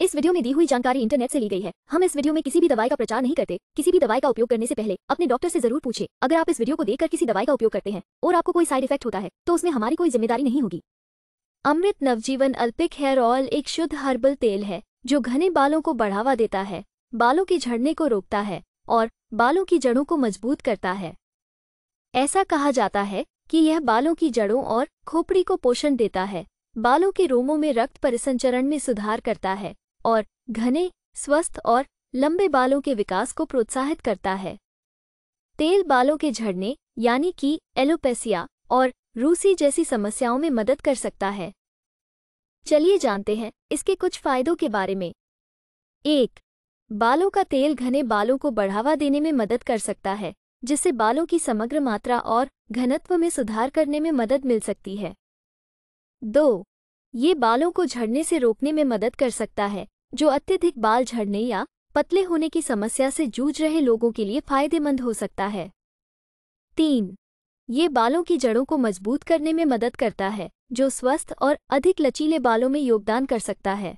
इस वीडियो में दी हुई जानकारी इंटरनेट से ली गई है हम इस वीडियो में किसी भी दवाई का प्रचार नहीं करते किसी भी दवाई का उपयोग करने से पहले अपने डॉक्टर से जरूर पूछे अगर आप इस वीडियो को देखकर किसी दवाई का उपयोग करते हैं और आपको कोई साइड इफेक्ट होता है तो उसमें हमारी कोई जिम्मेदारी नहीं होगी अमृत नवजीवन अल्पिक हेयर ऑयल एक शुद्ध हर्बल तेल है जो घने बालों को बढ़ावा देता है बालों के झड़ने को रोकता है और बालों की जड़ों को मजबूत करता है ऐसा कहा जाता है कि यह बालों की जड़ों और खोपड़ी को पोषण देता है बालों के रोमों में रक्त परिसंचरण में सुधार करता है और घने स्वस्थ और लंबे बालों के विकास को प्रोत्साहित करता है तेल बालों के झड़ने यानी कि एलोपेसिया और रूसी जैसी समस्याओं में मदद कर सकता है चलिए जानते हैं इसके कुछ फायदों के बारे में एक बालों का तेल घने बालों को बढ़ावा देने में मदद कर सकता है जिससे बालों की समग्र मात्रा और घनत्व में सुधार करने में मदद मिल सकती है दो ये बालों को झड़ने से रोकने में मदद कर सकता है जो अत्यधिक बाल झड़ने या पतले होने की समस्या से जूझ रहे लोगों के लिए फायदेमंद हो सकता है तीन ये बालों की जड़ों को मजबूत करने में मदद करता है जो स्वस्थ और अधिक लचीले बालों में योगदान कर सकता है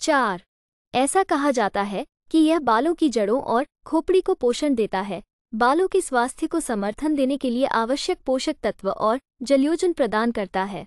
चार ऐसा कहा जाता है कि यह बालों की जड़ों और खोपड़ी को पोषण देता है बालों के स्वास्थ्य को समर्थन देने के लिए आवश्यक पोषक तत्व और जलयोजन प्रदान करता है